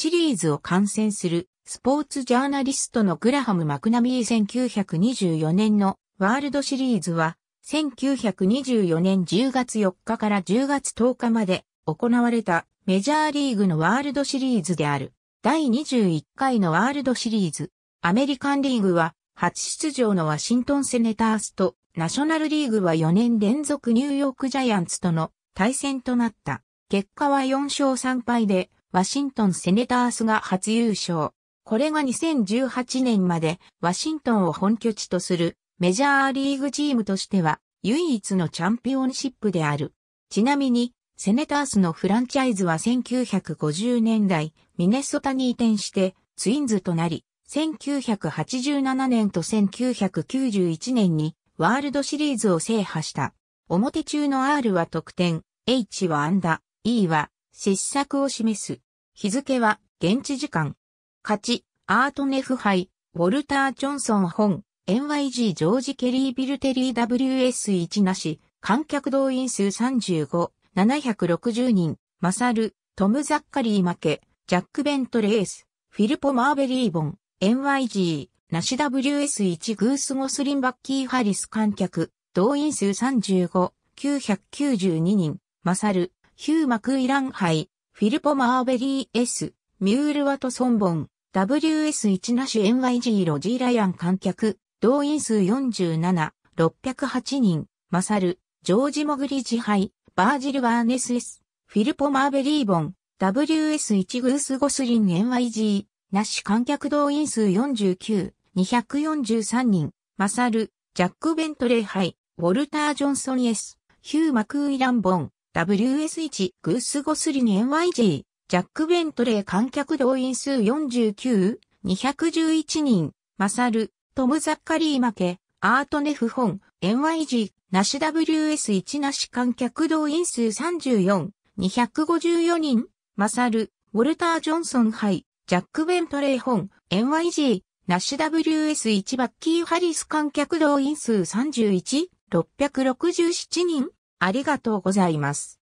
シリーズを観戦するスポーツジャーナリストのグラハム・マクナビー1924年のワールドシリーズは1924年10月4日から10月10日まで行われたメジャーリーグのワールドシリーズである第21回のワールドシリーズアメリカンリーグは初出場のワシントンセネタースとナショナルリーグは4年連続ニューヨークジャイアンツとの対戦となった。結果は4勝3敗でワシントンセネタースが初優勝。これが2018年までワシントンを本拠地とするメジャーリーグチームとしては唯一のチャンピオンシップである。ちなみに、セネタースのフランチャイズは1950年代、ミネソタに移転してツインズとなり、1987年と1991年にワールドシリーズを制覇した。表中の R は得点、H はアンダ、E は失策を示す。日付は、現地時間。勝ち、アートネフ杯、ウォルター・ジョンソン本、NYG ジョージ・ケリー・ビルテリー WS1 なし、観客動員数35、760人、マサル、トム・ザッカリー負け、ジャック・ベント・レース、フィルポ・マーベリーボン、NYG、ナシ WS1 グース・ゴスリン・バッキー・ハリス観客、動員数35、992人、マサル、ヒュー・マクイラン杯、フィルポ・マーベリー S、ミュール・ワトソンボン、WS1 ナシュ NYG ロジー・ライアン観客、動員数47、608人、マサル、ジョージ・モグリジ杯、バージル・ワーネス S、フィルポ・マーベリーボン、WS1 グース・ゴスリン NYG、ナッシュ観客動員数49、243人、マサル、ジャック・ベントレー杯、ウォルター・ジョンソン S、ヒュー・マクイランボン、WS1 グースゴスリに NYG ジャック・ベントレー観客動員数49、211人、マサル、トム・ザッカリー負け、アート・ネフ・ホン、NYG、ナシ WS1 ナシ観客動員数34、254人、マサル、ウォルター・ジョンソン杯、ジャック・ベントレー本、NYG、ナッシュ WS1 バッキー・ハリス観客動員数31、667人、ありがとうございます。